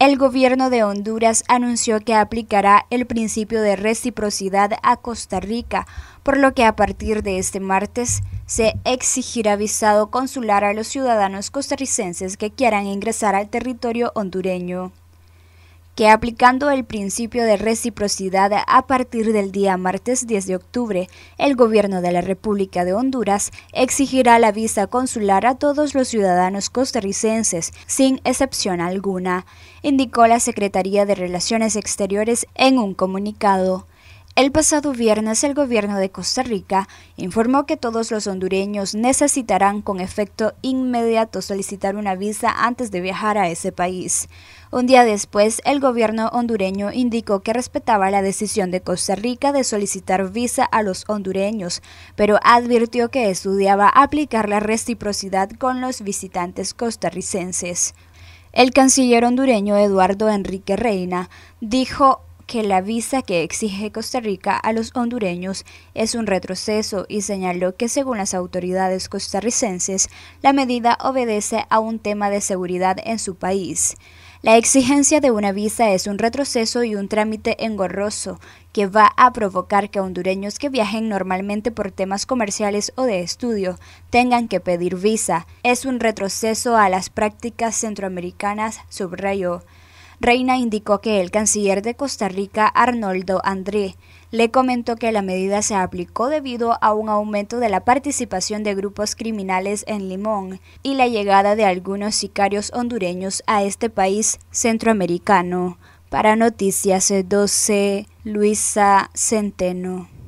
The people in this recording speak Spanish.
El gobierno de Honduras anunció que aplicará el principio de reciprocidad a Costa Rica, por lo que a partir de este martes se exigirá visado consular a los ciudadanos costarricenses que quieran ingresar al territorio hondureño que aplicando el principio de reciprocidad a partir del día martes 10 de octubre, el gobierno de la República de Honduras exigirá la visa consular a todos los ciudadanos costarricenses, sin excepción alguna, indicó la Secretaría de Relaciones Exteriores en un comunicado. El pasado viernes el gobierno de Costa Rica informó que todos los hondureños necesitarán con efecto inmediato solicitar una visa antes de viajar a ese país. Un día después, el gobierno hondureño indicó que respetaba la decisión de Costa Rica de solicitar visa a los hondureños, pero advirtió que estudiaba aplicar la reciprocidad con los visitantes costarricenses. El canciller hondureño Eduardo Enrique Reina dijo que la visa que exige Costa Rica a los hondureños es un retroceso y señaló que según las autoridades costarricenses, la medida obedece a un tema de seguridad en su país. La exigencia de una visa es un retroceso y un trámite engorroso que va a provocar que hondureños que viajen normalmente por temas comerciales o de estudio tengan que pedir visa. Es un retroceso a las prácticas centroamericanas, subrayó. Reina indicó que el canciller de Costa Rica, Arnoldo André, le comentó que la medida se aplicó debido a un aumento de la participación de grupos criminales en Limón y la llegada de algunos sicarios hondureños a este país centroamericano. Para Noticias 12, Luisa Centeno.